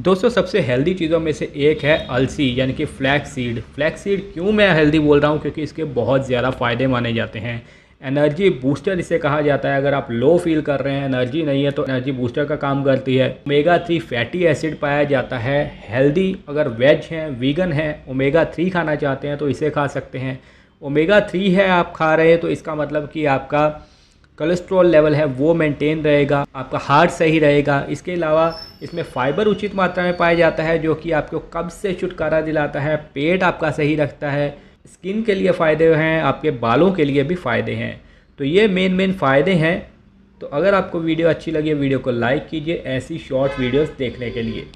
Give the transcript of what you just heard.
दोस्तों सबसे हेल्दी चीज़ों में से एक है अलसी यानी कि फ्लैक्स सीड फ्लैक्स सीड क्यों मैं हेल्दी बोल रहा हूँ क्योंकि इसके बहुत ज़्यादा फ़ायदे माने जाते हैं एनर्जी बूस्टर इसे कहा जाता है अगर आप लो फील कर रहे हैं एनर्जी नहीं है तो एनर्जी बूस्टर का काम करती है ओमेगा थ्री फैटी एसिड पाया जाता है हेल्दी अगर वेज हैं वीगन हैं ओमेगा थ्री खाना चाहते हैं तो इसे खा सकते हैं ओमेगा थ्री है आप खा रहे हैं तो इसका मतलब कि आपका कोलेस्ट्रॉल लेवल है वो मेंटेन रहेगा आपका हार्ट सही रहेगा इसके अलावा इसमें फाइबर उचित मात्रा में पाया जाता है जो कि आपको कब्ज से छुटकारा दिलाता है पेट आपका सही रखता है स्किन के लिए फ़ायदे हैं आपके बालों के लिए भी फ़ायदे हैं तो ये मेन मेन फ़ायदे हैं तो अगर आपको वीडियो अच्छी लगी वीडियो को लाइक कीजिए ऐसी शॉर्ट वीडियोज़ देखने के लिए